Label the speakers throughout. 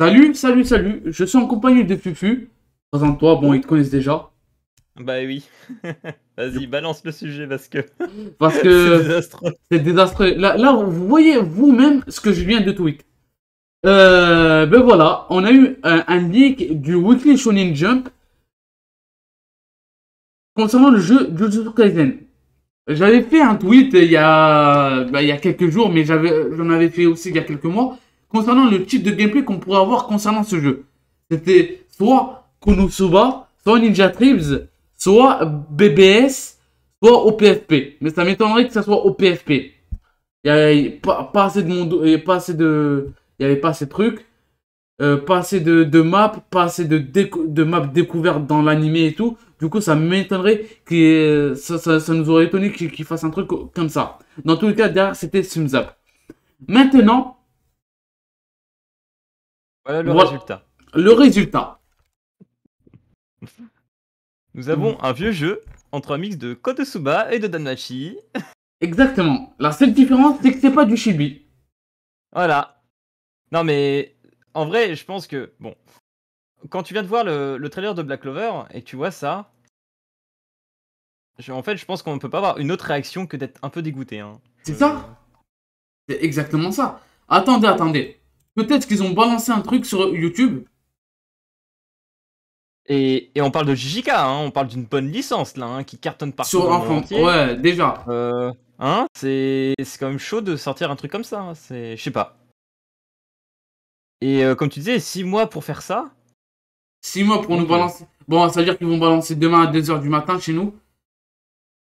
Speaker 1: Salut, salut, salut. Je suis en compagnie de Fufu. Présente-toi, bon, ils te connaissent déjà.
Speaker 2: Bah oui. Vas-y, balance le sujet parce que. parce que. c'est
Speaker 1: désastreux. désastreux. Là, là, vous voyez vous-même ce que je viens de tweet. Euh, ben voilà, on a eu un, leak du Weekly Shonen Jump concernant le jeu Jujutsu Kaisen. J'avais fait un tweet il y a, ben, il y a quelques jours, mais j'avais, j'en avais fait aussi il y a quelques mois concernant le type de gameplay qu'on pourrait avoir concernant ce jeu. C'était soit Konosuba, soit Ninja Tribes, soit BBS, soit OPFP. Mais ça m'étonnerait que ça soit OPFP. Il n'y avait pas, assez de monde, il y pas assez de, il y avait pas assez trucs, euh, pas assez de, maps, pas assez de, de maps découvertes dans l'animé et tout. Du coup, ça m'étonnerait que euh, ça, nous aurait étonné qu'il fasse un truc comme ça. Dans tous les cas, derrière, c'était Sumzap. Maintenant, voilà le résultat. Le résultat.
Speaker 2: Nous avons un vieux jeu entre un mix de Kotosuba et de Danmachi. Exactement.
Speaker 1: La seule différence, c'est que c'est pas du chibi.
Speaker 2: Voilà. Non mais en vrai, je pense que bon, quand tu viens de voir le, trailer de Black Clover et tu vois ça, en fait, je pense qu'on ne peut pas avoir une autre réaction que d'être un peu dégoûté.
Speaker 1: Hein. C'est ça. Euh. C'est exactement ça. Attendez, attendez. Peut-être qu'ils ont balancé un truc sur YouTube. Et, on parle de JJK,
Speaker 2: hein. on parle d'une bonne licence là, hein, qui cartonne partout. Sur ouais, déjà. Euh, hein, c'est quand même chaud de sortir un truc comme ça. Hein. C'est, je sais pas.
Speaker 1: Et euh, comme tu disais, 6 mois pour faire ça. 6 mois pour nous balancer. Bon, ça veut dire qu'ils vont balancer demain à 2h du matin chez nous.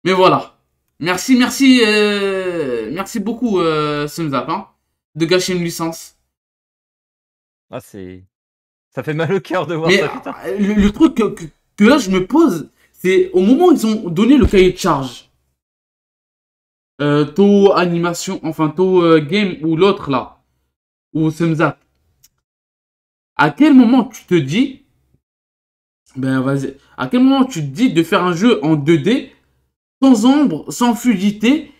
Speaker 1: Mais voilà. Merci, merci, euh, merci beaucoup, euh, Sunzap, de gâcher une licence. Ah, c'est. Ça fait mal au cœur de voir ça, euh, Le, truc que, là, je me pose, c'est au moment où ils ont donné le cahier de charge, euh, animation, enfin, taux euh, game ou l'autre là, ou semza, à quel moment tu te dis, ben vas-y, à quel moment tu te dis de faire un jeu en 2D, sans ombre, sans fluidité,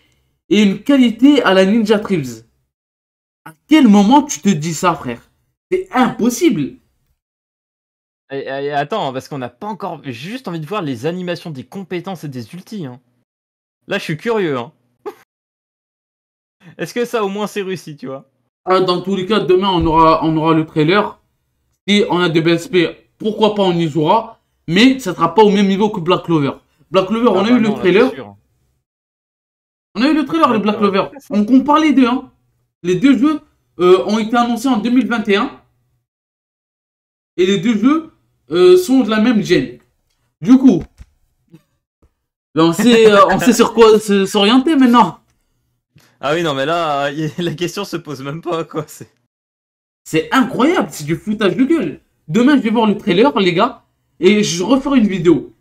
Speaker 1: et une qualité à la Ninja Tribes À quel moment tu te dis ça, frère c'est impossible.
Speaker 2: Et, attends, parce qu'on n'a pas encore juste envie de voir les animations des compétences et des ultis. Hein. Là, je suis curieux. Hein.
Speaker 1: Est-ce que ça, au moins, c'est réussi, tu vois ah, Dans tous les cas, demain, on aura, on aura le trailer. Si on a des BSP, pourquoi pas on y jouera. Mais ça sera pas au même niveau que Black Clover. Black Clover, ah bah on, a eu le trailer. On a eu le trailer de Black Clover. On compare les deux. Hein. Les deux jeux euh, ont été annoncés en 2021. Et les deux jeux euh, sont de la même gêne. Du coup, ben, on sait, euh, on sait sur quoi s'orienter maintenant. Ah oui, non, mais là, euh, la question se pose même pas, quoi. C'est incroyable, c'est du foutage de gueule. Demain, je vais voir le trailer, les gars, et je referai une vidéo.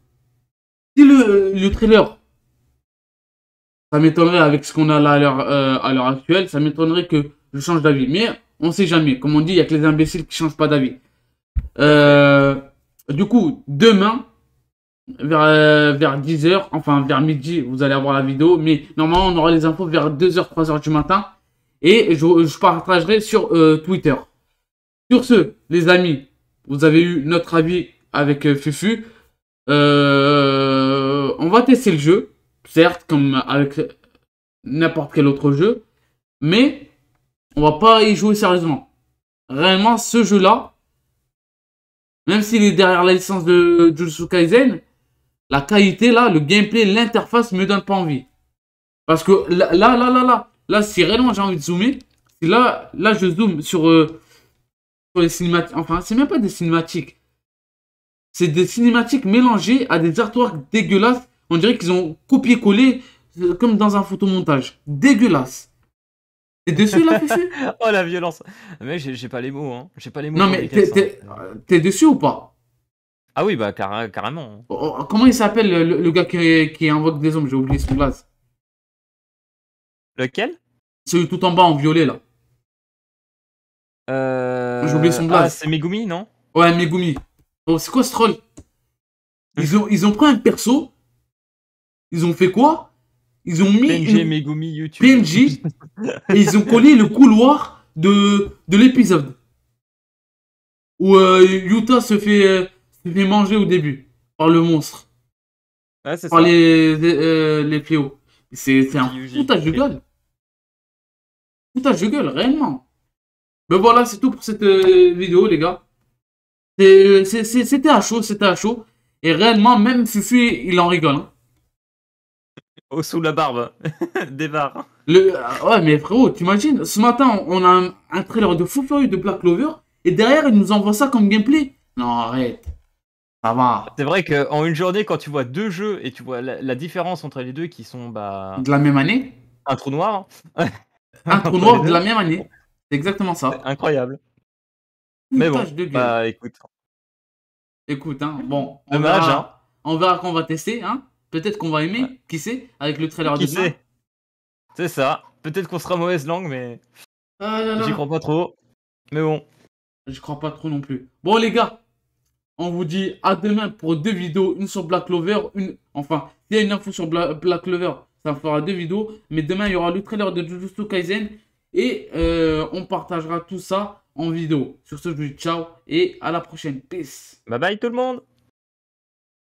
Speaker 1: Si le, trailer, ça m'étonnerait avec ce qu'on a là à l'heure actuelle, ça m'étonnerait que je change d'avis. Mais on sait jamais. Comme on dit, il n'y a que les imbéciles qui changent pas d'avis. Euh, du coup, demain, vers, euh, vers 10h, enfin vers midi, vous allez avoir la vidéo. Mais normalement, on aura les infos vers 2h, 3h du matin. Et je, partagerai sur euh, Twitter. Sur ce, les amis, vous avez eu notre avis avec Fufu. on va tester le jeu, certes, comme avec n'importe quel autre jeu. Mais on va pas y jouer sérieusement. Réellement, ce jeu-là, même s'il est derrière la licence de Jujutsu Kaisen, la qualité là, le gameplay, l'interface me donne pas envie. Parce que là, là, là, là, là, si réellement j'ai envie de zoomer, là, là je zoome sur, euh, les cinématiques, enfin c'est même pas des cinématiques. C'est des cinématiques mélangées à des artworks dégueulasses. On dirait qu'ils ont copié-collé euh, comme dans un photomontage. Dégueulasse. T'es dessus là, Oh la violence Mais j'ai pas les mots,
Speaker 2: hein. J'ai pas les mots. Non, mais hein.
Speaker 1: t'es dessus ou pas Ah oui, bah carrément. Oh, oh, comment il s'appelle le, gars qui, invoque des hommes J'ai oublié son blaze. Lequel Celui tout en bas en violet là. Euh, j'ai oublié son blaze. Ah, c'est Megumi, non Ouais, Megumi. Oh, c'est quoi ce troll ils mmh. ont, ils ont pris un perso. Ils ont fait quoi ils ont mis PNG,
Speaker 2: et ils ont collé
Speaker 1: le couloir de, de l'épisode où Utah Yuta euh, se fait, manger au début par le monstre, par les euh, les fléaux. C'est un foutage de gueule. Foutage de gueule, réellement. Mais voilà, c'est tout pour cette euh, vidéo, les gars. C'était à chaud, c'était à chaud. Et réellement, même Fufu, il en rigole. Hein. Au sous la barbe. Des euh, ouais, mais frérot, imagines Ce matin, on a un, trailer de fou furieux de Black Clover et derrière, ils nous envoient ça comme gameplay. Non, arrête. Ça va. C'est vrai qu'en
Speaker 2: une journée, quand tu vois deux jeux et tu vois la, différence entre les deux qui sont. Bah, de la même année Un trou noir.
Speaker 1: Hein. un trou noir de la
Speaker 2: même année. C'est exactement ça. Incroyable. mais bon, bah
Speaker 1: écoute. Écoute, hein, bon. on verra, hein. On qu'on va tester, hein. Peut-être qu'on va aimer, qui sait, avec le trailer qui de C'est ça. Peut-être qu'on sera mauvaise langue, mais. Ah j'y crois pas trop. Mais bon. je crois pas trop non plus. Bon, les gars, on vous dit à demain pour deux vidéos. Une sur Black Clover, une. Enfin, il y a une info sur Black Clover, ça fera deux vidéos. Mais demain, il y aura le trailer de Jujutsu Kaisen. Et euh, on partagera tout ça en vidéo. Sur ce, je vous dis ciao et à la prochaine. Peace. Bye bye tout le monde.